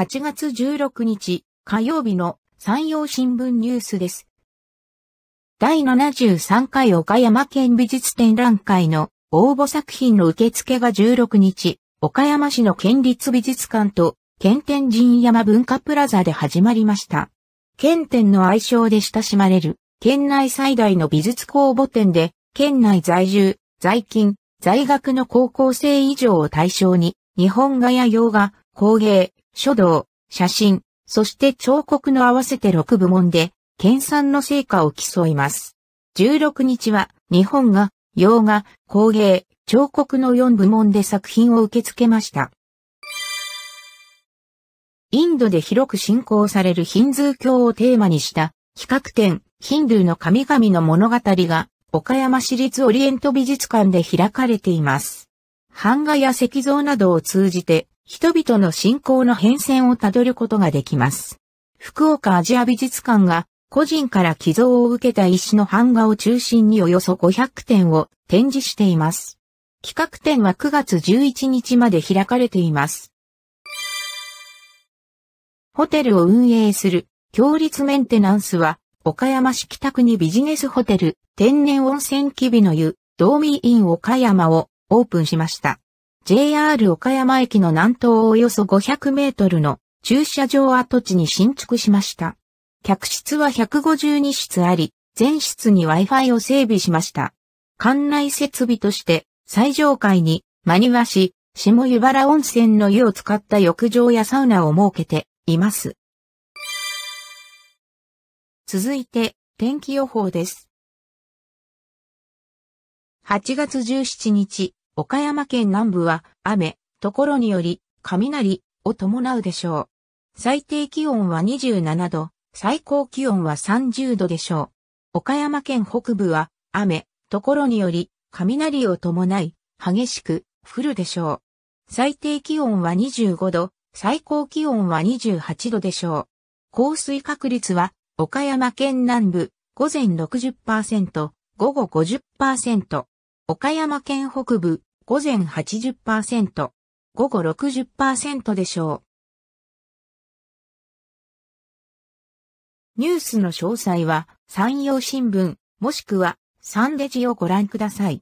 8月16日火曜日の山陽新聞ニュースです。第73回岡山県美術展覧会の応募作品の受付が16日、岡山市の県立美術館と県天神山文化プラザで始まりました。県天の愛称で親しまれる県内最大の美術公募展で、県内在住、在勤、在学の高校生以上を対象に、日本画や洋画、工芸、書道、写真、そして彫刻の合わせて6部門で、研鑽の成果を競います。16日は、日本が、洋画、工芸、彫刻の4部門で作品を受け付けました。インドで広く信仰されるヒンズー教をテーマにした企画展ヒンドゥーの神々の物語が岡山市立オリエント美術館で開かれています。版画や石像などを通じて人々の信仰の変遷をたどることができます。福岡アジア美術館が個人から寄贈を受けた石の版画を中心におよそ500点を展示しています。企画展は9月11日まで開かれています。ホテルを運営する強立メンテナンスは岡山市北区にビジネスホテル天然温泉機微の湯ドーミーイン岡山をオープンしました。JR 岡山駅の南東およそ500メートルの駐車場跡地に新築しました。客室は152室あり、全室に Wi-Fi を整備しました。館内設備として、最上階に、真庭市、下湯原温泉の湯を使った浴場やサウナを設けています。続いて、天気予報です。8月17日、岡山県南部は雨、ところにより雷を伴うでしょう。最低気温は27度、最高気温は30度でしょう。岡山県北部は雨、ところにより雷を伴い激しく降るでしょう。最低気温は25度、最高気温は28度でしょう。降水確率は岡山県南部午前60%、午後50%。岡山県北部午前80%、午後60%でしょう。ニュースの詳細は、山陽新聞、もしくは、サンデジをご覧ください。